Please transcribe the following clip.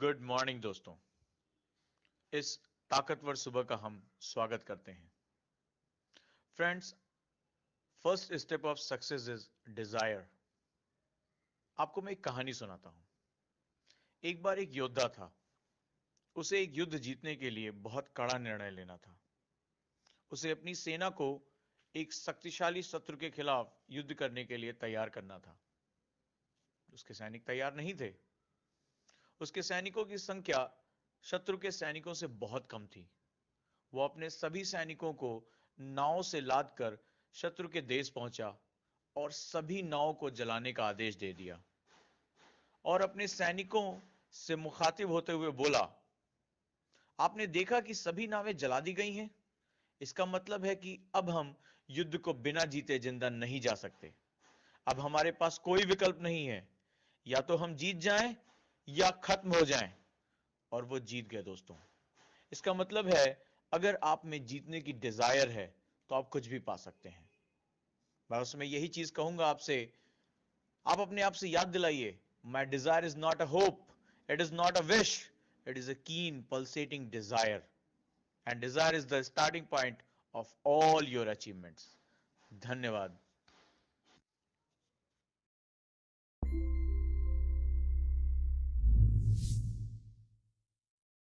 good morning दोस्तों इस ताकतवर सुबह का हम स्वागत करते हैं friends first step of success is desire आपको मैं एक कहानी सुनाता हूं एक बार एक योद्धा था उसे एक युद्ध जीतने के लिए बहुत कड़ा निर्णय लेना था उसे अपनी सेना को एक शक्तिशाली शत्रु के खिलाफ युद्ध करने के लिए तैयार करना था उसके सैनिक तैयार नहीं थे उसके सैनिकों की संख्या शत्रु के सैनिकों से बहुत कम थी वो अपने सभी सैनिकों को नाव से लाद कर शत्रु के देश पहुंचा और सभी नाव को जलाने का आदेश दे दिया और अपने सैनिकों से मुखातिब होते हुए बोला आपने देखा कि सभी नावें जला दी गई हैं इसका मतलब है कि अब हम युद्ध को बिना जीते जिंदा नहीं जा सकते अब हमारे पास कोई विकल्प नहीं है या तो हम जीत जाएं या खत्म हो जाएं और वो जीत गए दोस्तों इसका मतलब है अगर आप में जीतने की डिजायर है तो आप कुछ भी पा सकते हैं मैं उसमें यही चीज कहूंगा आपसे आप अपने आप से याद दिलाइए my desire is not a hope it is not a wish it is a keen pulsating desire and desire is the starting point of all your achievements धन्यवाद